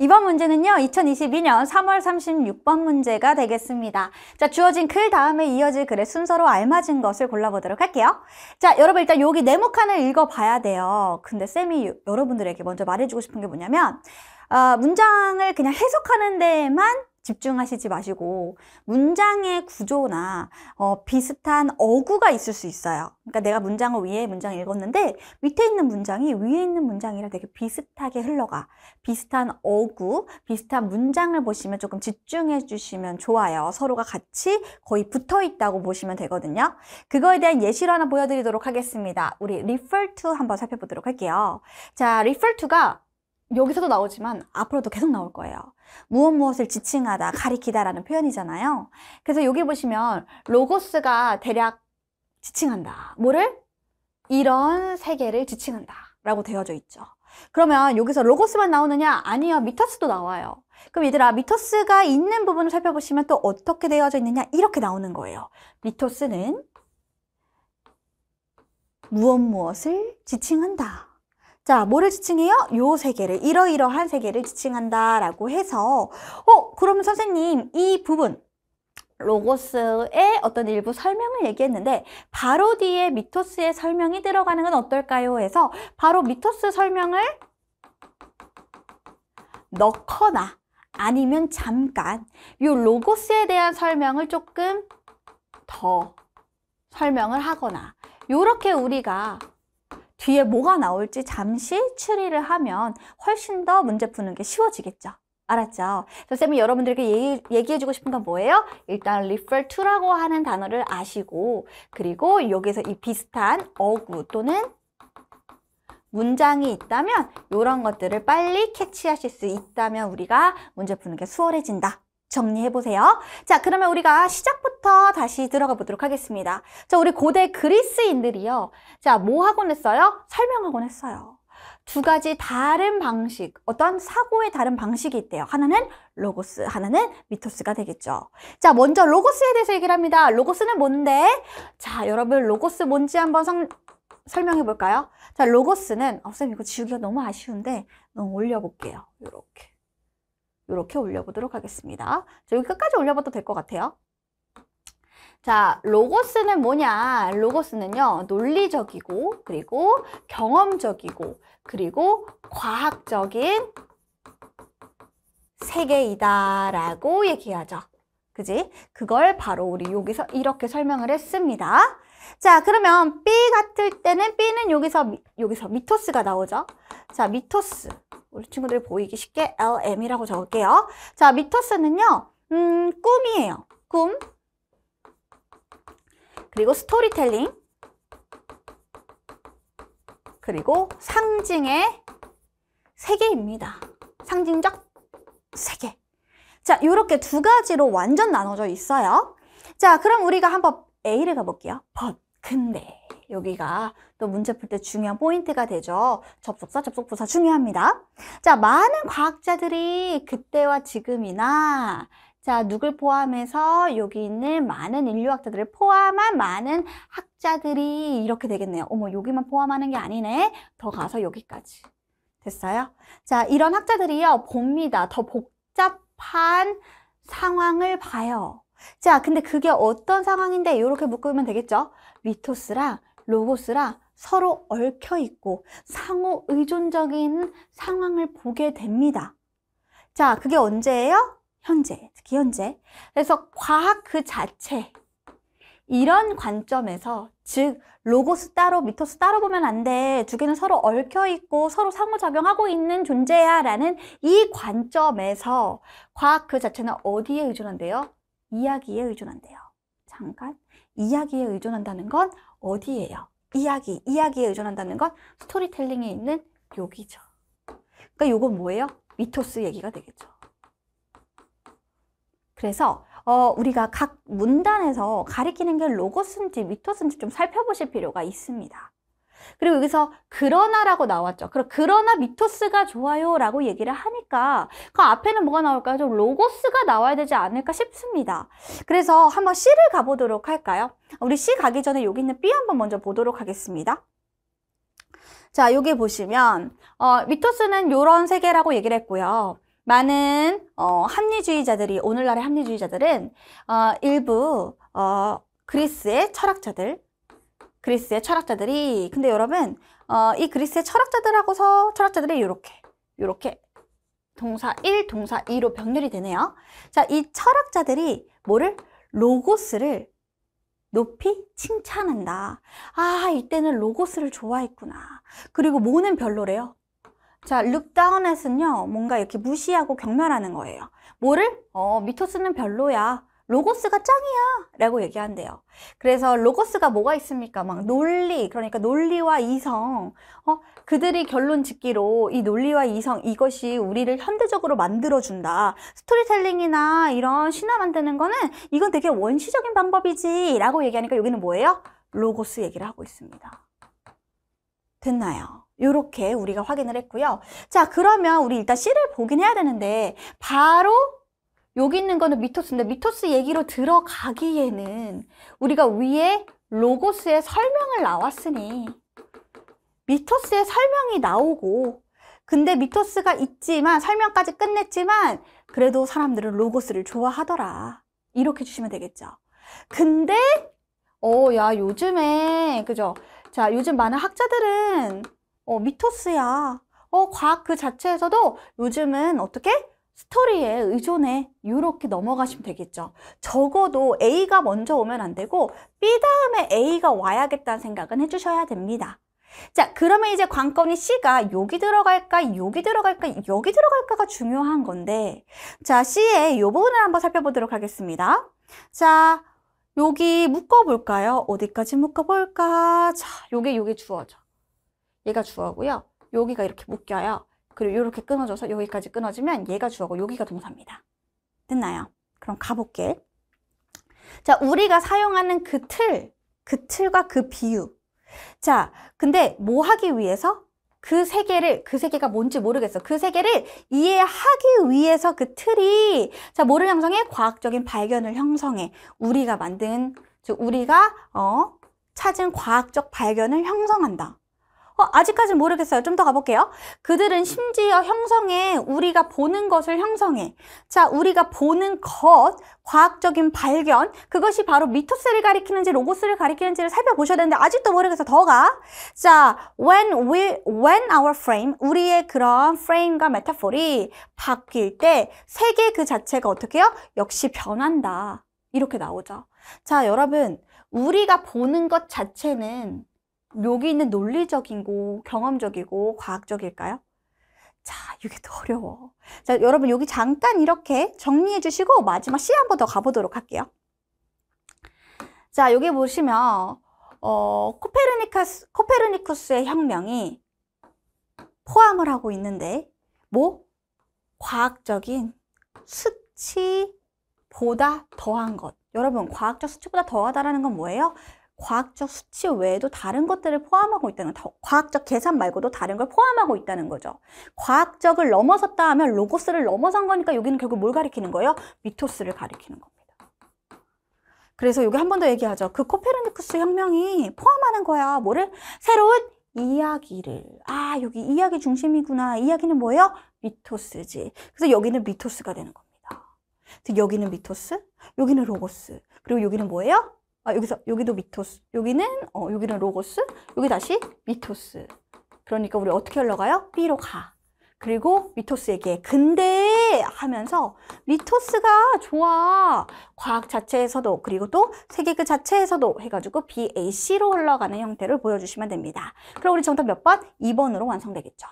이번 문제는요. 2022년 3월 36번 문제가 되겠습니다. 자, 주어진 글 다음에 이어질 글의 순서로 알맞은 것을 골라보도록 할게요. 자, 여러분 일단 여기 네모칸을 읽어봐야 돼요. 근데 쌤이 여러분들에게 먼저 말해주고 싶은 게 뭐냐면 어, 문장을 그냥 해석하는 데만 에 집중하시지 마시고 문장의 구조나 어, 비슷한 어구가 있을 수 있어요. 그러니까 내가 문장을 위에 문장 을 읽었는데 밑에 있는 문장이 위에 있는 문장이랑 되게 비슷하게 흘러가. 비슷한 어구, 비슷한 문장을 보시면 조금 집중해 주시면 좋아요. 서로가 같이 거의 붙어 있다고 보시면 되거든요. 그거에 대한 예시를 하나 보여드리도록 하겠습니다. 우리 refer to 한번 살펴보도록 할게요. 자, refer to가 여기서도 나오지만 앞으로도 계속 나올 거예요. 무엇 무엇을 지칭하다, 가리키다라는 표현이잖아요. 그래서 여기 보시면 로고스가 대략 지칭한다. 뭐를? 이런 세계를 지칭한다. 라고 되어져 있죠. 그러면 여기서 로고스만 나오느냐? 아니요. 미터스도 나와요. 그럼 얘들아, 미터스가 있는 부분을 살펴보시면 또 어떻게 되어져 있느냐? 이렇게 나오는 거예요. 미터스는 무엇 무엇을 지칭한다. 자, 뭐를 지칭해요? 요세 개를, 이러이러한 세 개를 지칭한다라고 해서 어, 그러면 선생님 이 부분 로고스의 어떤 일부 설명을 얘기했는데 바로 뒤에 미토스의 설명이 들어가는 건 어떨까요? 해서 바로 미토스 설명을 넣거나 아니면 잠깐 이 로고스에 대한 설명을 조금 더 설명을 하거나 이렇게 우리가 뒤에 뭐가 나올지 잠시 추리를 하면 훨씬 더 문제 푸는 게 쉬워지겠죠. 알았죠? 선생님이 여러분들에게 얘기, 얘기해주고 싶은 건 뭐예요? 일단 refer to라고 하는 단어를 아시고 그리고 여기서 이 비슷한 어구 또는 문장이 있다면 이런 것들을 빨리 캐치하실 수 있다면 우리가 문제 푸는 게 수월해진다. 정리해보세요. 자, 그러면 우리가 시작부터 다시 들어가 보도록 하겠습니다. 자, 우리 고대 그리스인들이요. 자, 뭐 하곤 했어요? 설명하곤 했어요. 두 가지 다른 방식, 어떤 사고의 다른 방식이 있대요. 하나는 로고스, 하나는 미토스가 되겠죠. 자, 먼저 로고스에 대해서 얘기를 합니다. 로고스는 뭔데? 자, 여러분 로고스 뭔지 한번 성, 설명해 볼까요? 자, 로고스는, 어, 쌤 이거 지우기가 너무 아쉬운데, 올려볼게요. 이렇게 이렇게 올려보도록 하겠습니다. 자, 여기 끝까지 올려봐도 될 것 같아요. 자, 로고스는 뭐냐? 로고스는요, 논리적이고, 그리고 경험적이고, 그리고 과학적인 세계이다라고 얘기하죠. 그지? 그걸 바로 우리 여기서 이렇게 설명을 했습니다. 자, 그러면 B 같을 때는 B는 여기서, 여기서 미토스가 나오죠. 자, 미토스. 우리 친구들 보이기 쉽게 LM이라고 적을게요. 자, 미터스는요. 음, 꿈이에요. 꿈. 그리고 스토리텔링. 그리고 상징의 세계입니다. 상징적 세계. 자, 이렇게 두 가지로 완전 나눠져 있어요. 자, 그럼 우리가 한번 A를 가볼게요. 법. 근데 여기가 또 문제 풀 때 중요한 포인트가 되죠. 접속사, 접속부사 중요합니다. 자, 많은 과학자들이 그때와 지금이나 자, 누굴 포함해서 여기 있는 많은 인류학자들을 포함한 많은 학자들이 이렇게 되겠네요. 어머, 여기만 포함하는 게 아니네. 더 가서 여기까지. 됐어요? 자, 이런 학자들이요, 봅니다. 더 복잡한 상황을 봐요. 자, 근데 그게 어떤 상황인데 이렇게 묶으면 되겠죠? 미토스랑 로고스랑 서로 얽혀 있고 상호 의존적인 상황을 보게 됩니다. 자, 그게 언제예요? 현재, 특히 현재. 그래서 과학 그 자체, 이런 관점에서 즉 로고스 따로 미토스 따로 보면 안 돼. 두 개는 서로 얽혀 있고 서로 상호작용하고 있는 존재야라는 이 관점에서 과학 그 자체는 어디에 의존한대요? 이야기에 의존한대요. 잠깐. 이야기에 의존한다는 건 어디예요? 이야기, 이야기에 의존한다는 건 스토리텔링에 있는 여기죠. 그러니까 요건 뭐예요? 미토스 얘기가 되겠죠. 그래서 어, 우리가 각 문단에서 가리키는 게 로고스인지 미토스인지 좀 살펴보실 필요가 있습니다. 그리고 여기서 그러나라고 나왔죠. 그럼 그러나 미토스가 좋아요라고 얘기를 하니까 그 앞에는 뭐가 나올까요? 좀 로고스가 나와야 되지 않을까 싶습니다. 그래서 한번 C를 가보도록 할까요? 우리 C 가기 전에 여기 있는 B 한번 먼저 보도록 하겠습니다. 자, 여기 보시면 어, 미토스는 이런 세계라고 얘기를 했고요. 많은 어, 합리주의자들이 오늘날의 합리주의자들은 어, 일부 어, 그리스의 철학자들 그리스의 철학자들이 근데 여러분 어, 이 그리스의 철학자들하고서 철학자들이 이렇게 이렇게 동사 1, 동사 2로 병렬이 되네요. 자, 이 철학자들이 뭐를? 로고스를 높이 칭찬한다. 아, 이때는 로고스를 좋아했구나. 그리고 뭐는 별로래요? 자, look d o 요 뭔가 이렇게 무시하고 경멸하는 거예요. 뭐를? 어, 미토스는 별로야. 로고스가 짱이야 라고 얘기한대요 그래서 로고스가 뭐가 있습니까 막 논리 그러니까 논리와 이성 어 그들이 결론 짓기로 이 논리와 이성 이것이 우리를 현대적으로 만들어 준다 스토리텔링이나 이런 신화 만드는 거는 이건 되게 원시적인 방법이지 라고 얘기하니까 여기는 뭐예요 로고스 얘기를 하고 있습니다 됐나요? 이렇게 우리가 확인을 했고요. 자, 그러면 우리 일단 C를 보긴 해야 되는데 바로 여기 있는 거는 미토스인데 미토스 얘기로 들어가기에는 우리가 위에 로고스의 설명을 나왔으니 미토스의 설명이 나오고 근데 미토스가 있지만 설명까지 끝냈지만 그래도 사람들은 로고스를 좋아하더라 이렇게 주시면 되겠죠 근데 어야 요즘에 그죠 자 요즘 많은 학자들은 어 미토스야 어 과학 그 자체에서도 요즘은 어떻게 스토리에 의존해 이렇게 넘어가시면 되겠죠. 적어도 A가 먼저 오면 안 되고 B 다음에 A가 와야겠다는 생각은 해주셔야 됩니다. 자 그러면 이제 관건이 C가 여기 들어갈까 여기 들어갈까 여기 들어갈까가 중요한 건데 자 C의 요 부분을 한번 살펴보도록 하겠습니다. 자 여기 묶어볼까요? 어디까지 묶어볼까? 자 요게 요게 주어져. 얘가 주어고요. 여기가 이렇게 묶여요. 그리고 이렇게 끊어져서 여기까지 끊어지면 얘가 주어고 여기가 동사입니다. 됐나요? 그럼 가볼게. 자, 우리가 사용하는 그 틀, 그 틀과 그 비유. 자, 근데 뭐 하기 위해서? 그 세계를, 그 세계가 뭔지 모르겠어. 그 세계를 이해하기 위해서 그 틀이, 자, 뭐를 형성해? 과학적인 발견을 형성해. 우리가 만든, 즉, 우리가, 어, 찾은 과학적 발견을 형성한다. 어, 아직까진 모르겠어요. 좀 더 가볼게요. 그들은 심지어 형성해 우리가 보는 것을 형성해. 자, 우리가 보는 것, 과학적인 발견, 그것이 바로 미토스를 가리키는지 로고스를 가리키는지를 살펴보셔야 되는데 아직도 모르겠어. 더 가. 자, when we, when our frame, 우리의 그런 프레임과 메타폴이 바뀔 때 세계 그 자체가 어떻게 해요? 역시 변한다. 이렇게 나오죠. 자, 여러분, 우리가 보는 것 자체는 여기 있는 논리적이고 경험적이고 과학적일까요? 자, 이게 더 어려워. 자, 여러분 여기 잠깐 이렇게 정리해 주시고 마지막 C 한번 더 가보도록 할게요. 자, 여기 보시면 어, 코페르니카스, 코페르니쿠스의 혁명이 포함을 하고 있는데 뭐? 과학적인 수치보다 더한 것 여러분 과학적 수치보다 더하다는건 뭐예요? 과학적 수치 외에도 다른 것들을 포함하고 있다는 거, 과학적 계산 말고도 다른 걸 포함하고 있다는 거죠. 과학적을 넘어섰다 하면 로고스를 넘어선 거니까 여기는 결국 뭘 가리키는 거예요? 미토스를 가리키는 겁니다. 그래서 여기 한 번 더 얘기하죠. 그 코페르니쿠스 혁명이 포함하는 거야. 뭐를? 새로운 이야기를. 아, 여기 이야기 중심이구나. 이야기는 뭐예요? 미토스지. 그래서 여기는 미토스가 되는 겁니다. 여기는 미토스, 여기는 로고스, 그리고 여기는 뭐예요? 아, 여기서 여기도 미토스, 여기는 어, 여기는 로고스, 여기 다시 미토스. 그러니까 우리 어떻게 흘러가요? B로 가. 그리고 미토스 에게 근데 하면서 미토스가 좋아. 과학 자체에서도 그리고 또 세계 그 자체에서도 해가지고 BAC로 흘러가는 형태를 보여주시면 됩니다. 그럼 우리 정답 몇 번? 2번으로 완성되겠죠.